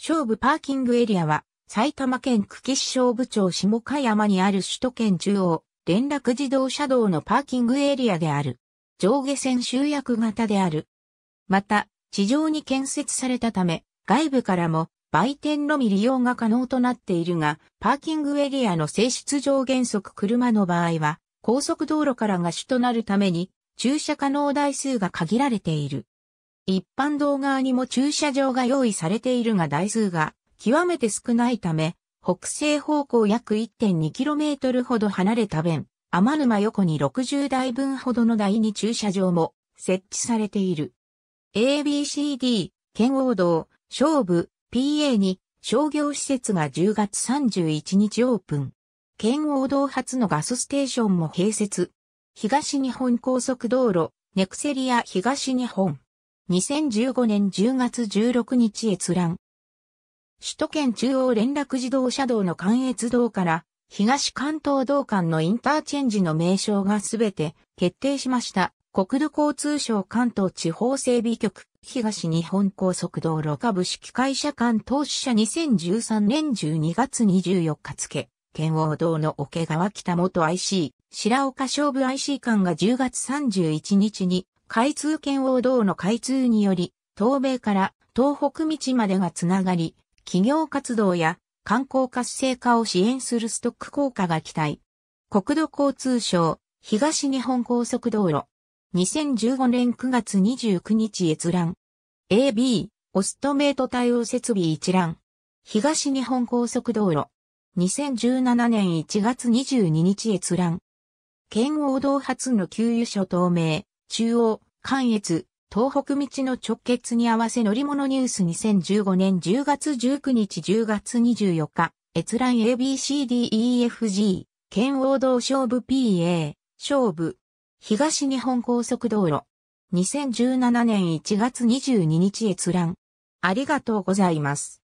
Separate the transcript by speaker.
Speaker 1: 勝負パーキングエリアは、埼玉県久喜市勝部町下加山にある首都圏中央、連絡自動車道のパーキングエリアである。上下線集約型である。また、地上に建設されたため、外部からも売店のみ利用が可能となっているが、パーキングエリアの性質上原則車の場合は、高速道路からが主となるために、駐車可能台数が限られている。一般道側にも駐車場が用意されているが台数が極めて少ないため、北西方向約 1.2km ほど離れた弁、天沼横に60台分ほどの台に駐車場も設置されている。ABCD、圏央道、勝負、PA に商業施設が10月31日オープン。圏央道初のガスステーションも併設。東日本高速道路、ネクセリア東日本。2015年10月16日閲覧。首都圏中央連絡自動車道の関越道から東関東道間のインターチェンジの名称がすべて決定しました。国土交通省関東地方整備局東日本高速道路株式会社間投資者2013年12月24日付、県央道の桶川北元 IC、白岡勝部 IC 間が10月31日に開通圏央道の開通により、東米から東北道までがつながり、企業活動や観光活性化を支援するストック効果が期待。国土交通省、東日本高速道路。2015年9月29日閲覧。AB、オストメイト対応設備一覧。東日本高速道路。2017年1月22日閲覧。県央道発の給油所透明。中央、関越、東北道の直結に合わせ乗り物ニュース2015年10月19日10月24日、閲覧 ABCDEFG、県王道勝負 PA、勝負、東日本高速道路、2017年1月22日閲覧。ありがとうございます。